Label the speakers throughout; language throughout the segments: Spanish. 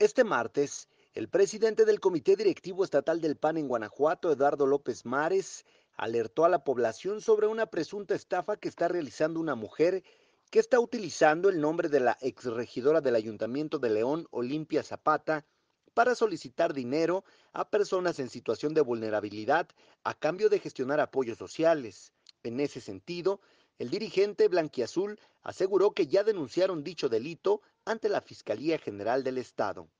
Speaker 1: Este martes, el presidente del Comité Directivo Estatal del PAN en Guanajuato, Eduardo López Mares, alertó a la población sobre una presunta estafa que está realizando una mujer que está utilizando el nombre de la exregidora del Ayuntamiento de León, Olimpia Zapata, para solicitar dinero a personas en situación de vulnerabilidad a cambio de gestionar apoyos sociales. En ese sentido, el dirigente blanquiazul aseguró que ya denunciaron dicho delito ante la Fiscalía General del Estado.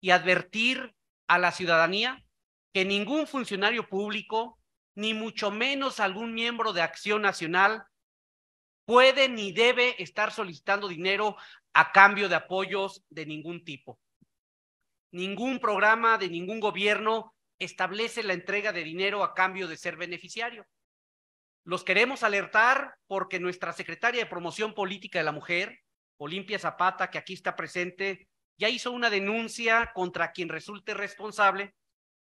Speaker 2: Y advertir a la ciudadanía que ningún funcionario público, ni mucho menos algún miembro de Acción Nacional, puede ni debe estar solicitando dinero a cambio de apoyos de ningún tipo. Ningún programa de ningún gobierno establece la entrega de dinero a cambio de ser beneficiario. Los queremos alertar porque nuestra secretaria de Promoción Política de la Mujer, Olimpia Zapata, que aquí está presente, ya hizo una denuncia contra quien resulte responsable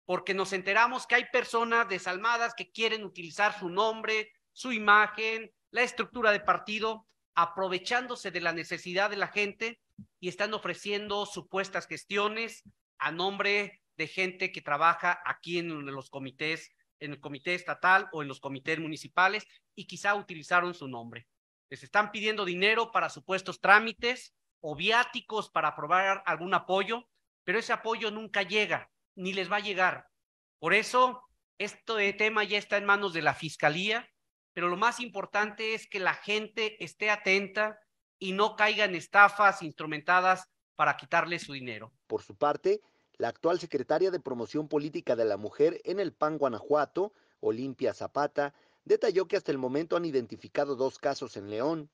Speaker 2: porque nos enteramos que hay personas desalmadas que quieren utilizar su nombre, su imagen, la estructura de partido, aprovechándose de la necesidad de la gente y están ofreciendo supuestas gestiones a nombre de gente que trabaja aquí en los comités en el comité estatal o en los comités municipales y quizá utilizaron su nombre. Les están pidiendo dinero para supuestos trámites o viáticos para aprobar algún apoyo, pero ese apoyo nunca llega ni les va a llegar. Por eso, este tema ya está en manos de la Fiscalía, pero lo más importante es que la gente esté atenta y no caiga en estafas instrumentadas para quitarle su dinero.
Speaker 1: Por su parte, la actual secretaria de Promoción Política de la Mujer en el PAN Guanajuato, Olimpia Zapata, detalló que hasta el momento han identificado dos casos en León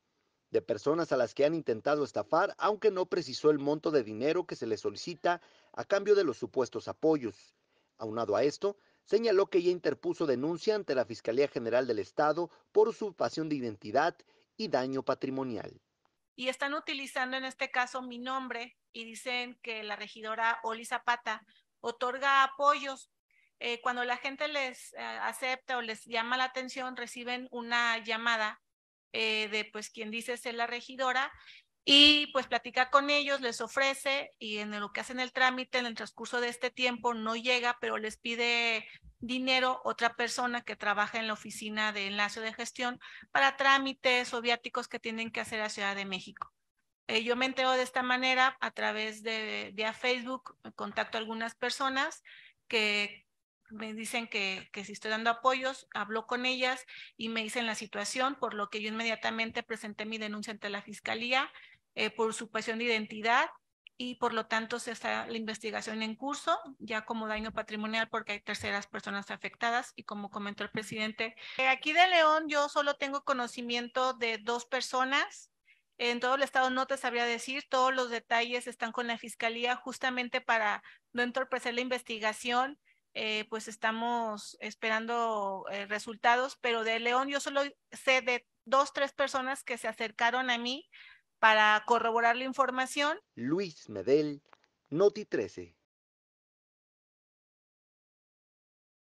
Speaker 1: de personas a las que han intentado estafar, aunque no precisó el monto de dinero que se les solicita a cambio de los supuestos apoyos. Aunado a esto, señaló que ya interpuso denuncia ante la Fiscalía General del Estado por usurpación de identidad y daño patrimonial
Speaker 3: y están utilizando en este caso mi nombre y dicen que la regidora Oli Zapata otorga apoyos. Eh, cuando la gente les eh, acepta o les llama la atención, reciben una llamada eh, de pues quien dice ser la regidora y pues platica con ellos, les ofrece y en lo que hacen el trámite, en el transcurso de este tiempo no llega, pero les pide dinero otra persona que trabaja en la oficina de enlace de gestión para trámites o viáticos que tienen que hacer a Ciudad de México. Eh, yo me entero de esta manera a través de Facebook, contacto a algunas personas que me dicen que, que, si estoy dando apoyos, hablo con ellas y me dicen la situación, por lo que yo inmediatamente presenté mi denuncia ante la Fiscalía eh, por por pasión de identidad y por lo tanto se está la investigación en curso ya como daño patrimonial porque hay terceras personas afectadas y como comentó el presidente, eh, aquí de León yo solo tengo conocimiento de dos personas. En todo el estado no te sabría decir, todos los detalles están con la fiscalía justamente para no entorpecer la investigación. Eh, pues estamos esperando eh, resultados, pero de León yo solo sé de dos, tres personas que se acercaron a mí para corroborar la información,
Speaker 1: Luis Medel, Noti 13.